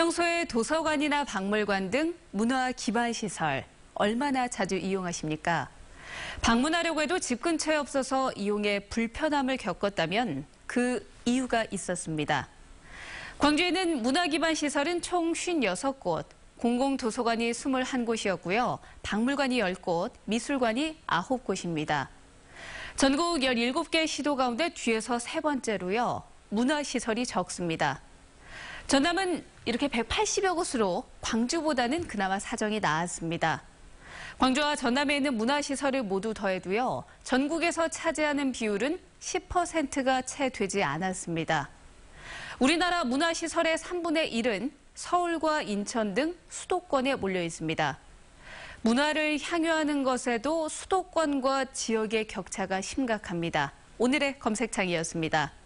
평소에 도서관이나 박물관 등 문화 기반 시설 얼마나 자주 이용하십니까? 방문하려고 해도 집 근처에 없어서 이용에 불편함을 겪었다면 그 이유가 있었습니다. 광주에는 문화 기반 시설은 총 56곳, 공공도서관이 21곳이었고요. 박물관이 10곳, 미술관이 9곳입니다. 전국 17개 시도 가운데 뒤에서 세 번째로요. 문화시설이 적습니다. 전남은 이렇게 180여 곳으로 광주보다는 그나마 사정이 나았습니다. 광주와 전남에 있는 문화시설을 모두 더해도요, 전국에서 차지하는 비율은 10%가 채 되지 않았습니다. 우리나라 문화시설의 3분의 1은 서울과 인천 등 수도권에 몰려 있습니다. 문화를 향유하는 것에도 수도권과 지역의 격차가 심각합니다. 오늘의 검색창이었습니다.